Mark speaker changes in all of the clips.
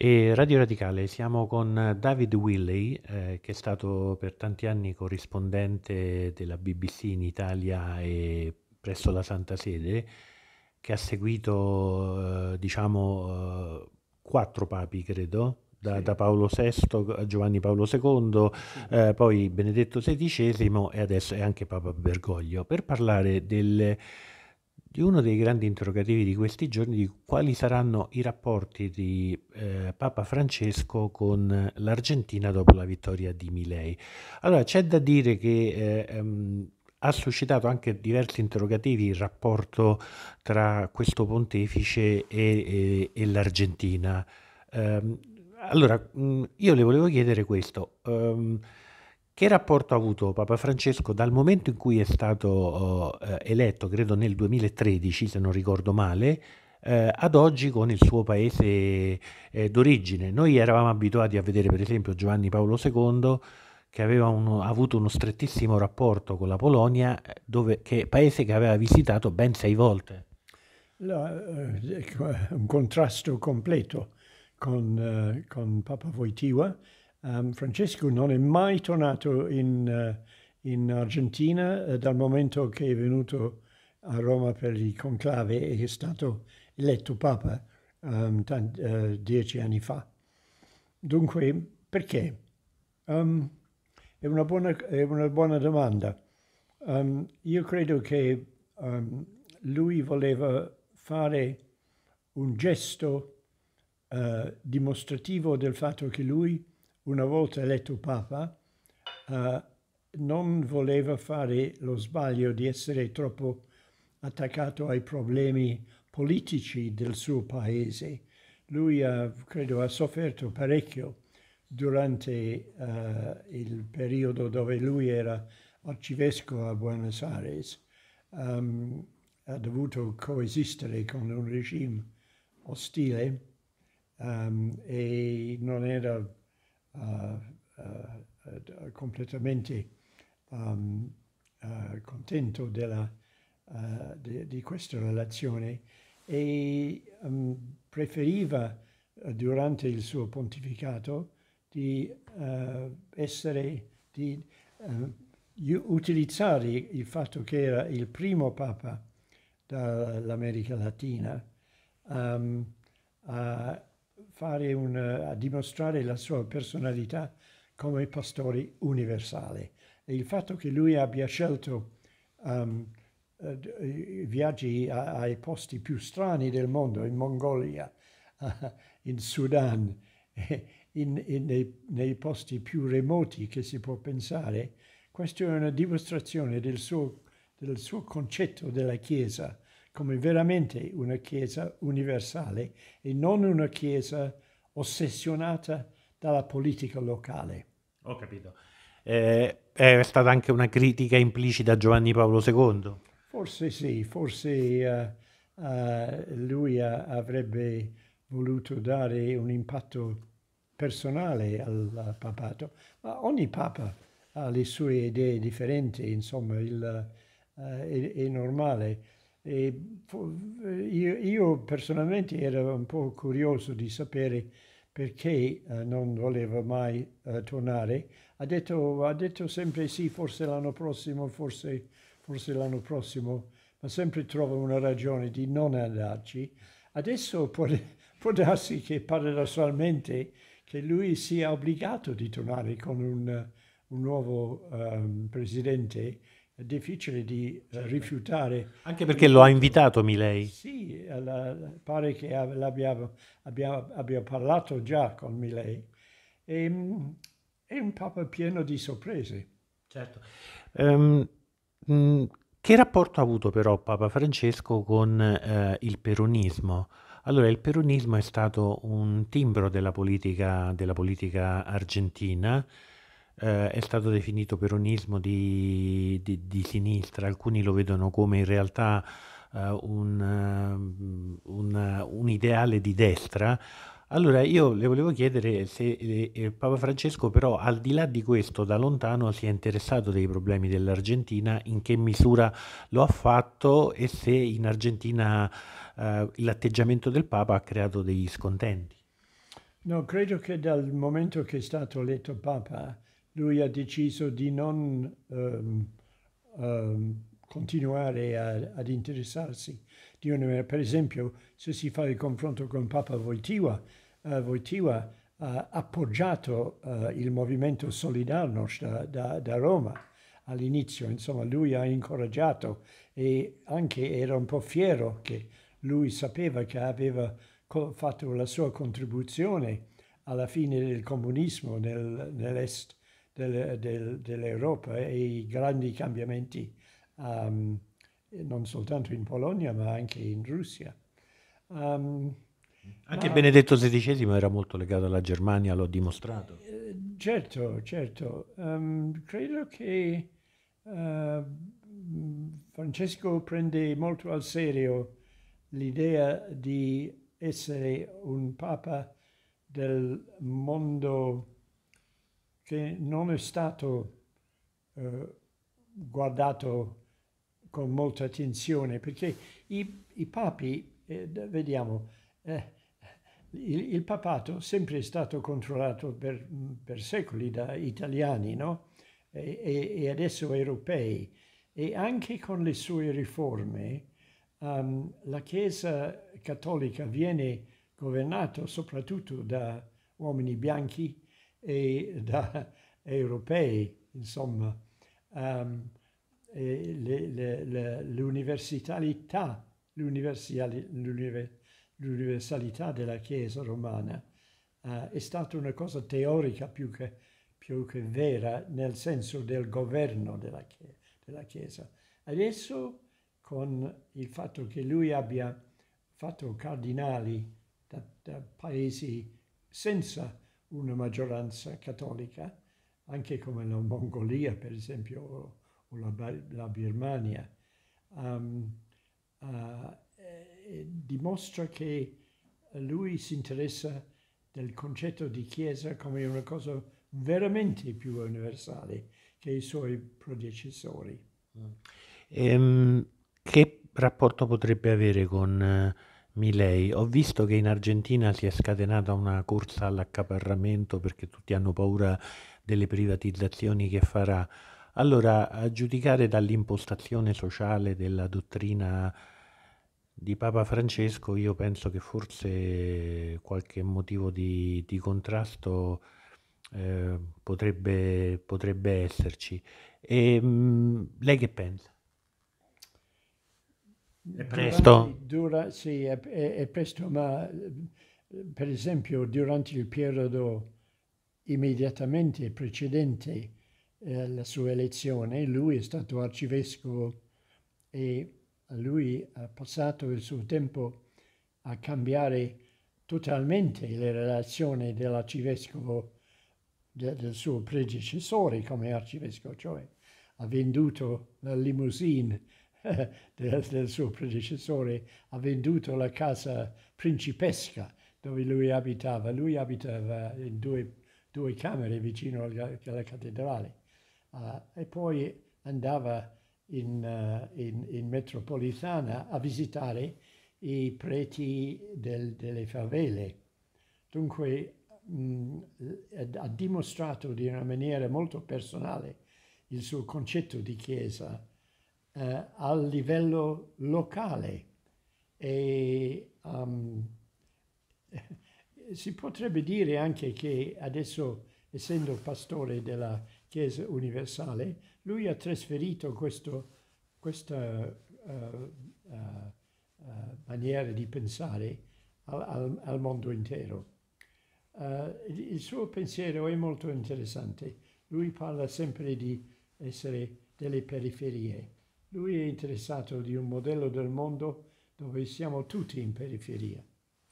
Speaker 1: E Radio Radicale, siamo con David Willey, eh, che è stato per tanti anni corrispondente della BBC in Italia e presso la Santa Sede, che ha seguito, eh, diciamo, eh, quattro papi, credo, da, sì. da, Paolo VI a Giovanni Paolo II, sì. Eh, poi Benedetto XVI e adesso è anche Papa Bergoglio, per parlare delle di uno dei grandi interrogativi di questi giorni, di quali saranno i rapporti di eh, Papa Francesco con l'Argentina dopo la vittoria di Milei. Allora, c'è da dire che... Eh, um, ha suscitato anche diversi interrogativi il rapporto tra questo pontefice e, e, e l'Argentina. Um, allora, mm, io le volevo chiedere questo. Um, che rapporto ha avuto Papa Francesco dal momento in cui è stato uh, eletto, credo nel 2013 se non ricordo male, uh, ad oggi con il suo paese uh, d'origine? Noi eravamo abituati a vedere per esempio Giovanni Paolo II che aveva uno, avuto uno strettissimo rapporto con la Polonia, dove, che, paese che aveva visitato ben sei volte.
Speaker 2: La, un contrasto completo con, con Papa Wojtyła Um, Francesco non è mai tornato in, uh, in Argentina uh, dal momento che è venuto a Roma per il conclave e è stato eletto Papa um, ehm, tanti, uh, eh, dieci anni fa. Dunque, perché? Um, è, una buona, è, una buona, domanda. io credo che lui voleva fare un gesto dimostrativo del fatto che lui una volta eletto Papa, eh, non voleva fare lo sbaglio di essere troppo attaccato ai problemi politici del suo paese. Lui, eh, credo, ha sofferto parecchio durante eh, il periodo dove lui era arcivescovo a Buenos Aires. Um, ha dovuto coesistere con un regime ostile um, e non era eh, eh, completamente um, contento della, di, di, questa relazione e um, preferiva durante il suo pontificato di essere, di utilizzare il fatto che era il primo papa dall'America Latina um, a, un, eh, a dimostrare la sua personalità come pastore universale. E il fatto che lui abbia scelto um, viaggi ai posti più strani del mondo, in Mongolia, in Sudan, in, in, nei, nei, posti più remoti che si può pensare, questa è una dimostrazione del suo, del suo concetto della Chiesa come veramente una Chiesa universale e non una Chiesa ossessionata dalla politica locale. Ho
Speaker 1: capito. Eh, è stata anche una critica implicita a Giovanni Paolo II?
Speaker 2: Forse sì, forse uh, uh, lui uh, avrebbe voluto dare un impatto personale al papato, ma ogni papa ha le sue idee differenti, insomma, il, è, è normale. E eh, io, io, personalmente ero un po' curioso di sapere perché eh, non voleva mai eh, tornare. Ha detto, ha detto, sempre sì, forse l'anno prossimo, forse, forse l'anno prossimo, ma sempre trova una ragione di non andarci. Adesso può, può darsi che paradossalmente che lui sia obbligato di tornare con un, un nuovo um, presidente difficile di eh, certo. rifiutare. Anche perché lo ha invitato Milei. Sì, alla, pare che abbia, abbia, abbia, parlato già con Milei. E, ehm, è un papa pieno di sorprese. Certo.
Speaker 1: Um, mh, che rapporto ha avuto però Papa Francesco con eh, il peronismo? Allora, il peronismo è stato un timbro della politica, della politica argentina, eh, è stato definito peronismo di, di, di, sinistra, alcuni lo vedono come in realtà eh, un, ehm, un, un ideale di destra. Allora io le volevo chiedere se eh, Papa Francesco però al di là di questo da lontano si è interessato dei problemi dell'Argentina, in che misura lo ha fatto e se in Argentina eh, l'atteggiamento del Papa ha creato degli scontenti.
Speaker 2: No, credo che dal momento che è stato eletto Papa lui ha deciso di non um, um, continuare a, ad interessarsi di una Per esempio, se si fa il confronto con Papa Wojtyła, uh, Wojtyła ha appoggiato uh, il movimento Solidarnosc da, da, da Roma all'inizio, insomma lui ha incoraggiato e anche era un po' fiero che lui sapeva che aveva fatto la sua contribuzione alla fine del comunismo nel, nell'est del, del, dell'Europa e i grandi cambiamenti um, non soltanto in Polonia ma anche in Russia. Um, anche ma, Benedetto
Speaker 1: XVI era molto legato alla Germania, l'ho dimostrato.
Speaker 2: Eh, certo, certo. Um, credo che uh, Francesco prende molto al serio l'idea di essere un papa del mondo che non è stato eh, guardato con molta attenzione, perché i, i papi, eh, vediamo, eh, il, il, papato sempre è stato controllato per, per secoli da italiani, no? e, e, adesso europei, e anche con le sue riforme um, la Chiesa cattolica viene governata soprattutto da uomini bianchi, e da europei, insomma, um, l'universalità, l'universalità della Chiesa romana uh, è stata una cosa teorica più che, più che, vera nel senso del governo della, della Chiesa. Adesso con il fatto che lui abbia fatto cardinali da, da paesi senza una maggioranza cattolica, anche come la Mongolia per esempio o, o la, la, Birmania, um, uh, eh, dimostra che lui si interessa del concetto di Chiesa come una cosa veramente più universale che i suoi predecessori. Mm.
Speaker 1: Ehm, che rapporto potrebbe avere con eh, Milei, ho visto che in Argentina si è scatenata una corsa all'accaparramento perché tutti hanno paura delle privatizzazioni che farà. Allora, a giudicare dall'impostazione sociale della dottrina di Papa Francesco, io penso che forse qualche motivo di, di contrasto eh, potrebbe, potrebbe esserci. E, ehm, mh, lei che pensa? È presto.
Speaker 2: Dura, sì, è, è, è, presto, ma per esempio durante il periodo immediatamente precedente eh, alla eh, sua elezione, lui è stato arcivescovo e lui ha passato il suo tempo a cambiare totalmente le relazioni dell'arcivescovo, de, del suo predecessore come arcivescovo, cioè ha venduto la limousine del, del suo predecessore, ha venduto la casa principesca dove lui abitava. Lui abitava in due, due camere vicino alla, alla cattedrale uh, e poi andava in, uh, in, in, metropolitana a visitare i preti del, delle favele. Dunque mh, mm, ha dimostrato di una maniera molto personale il suo concetto di chiesa eh, a livello locale e um, si potrebbe dire anche che adesso, essendo pastore della Chiesa Universale, lui ha trasferito questo, questa uh, uh, uh, maniera di pensare al, al, al mondo intero. il suo pensiero è molto interessante. Lui parla sempre di essere delle periferie. Lui è interessato di un modello del mondo dove siamo tutti in periferia.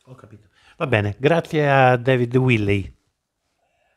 Speaker 2: Ho capito.
Speaker 1: Va bene, grazie a David Willey.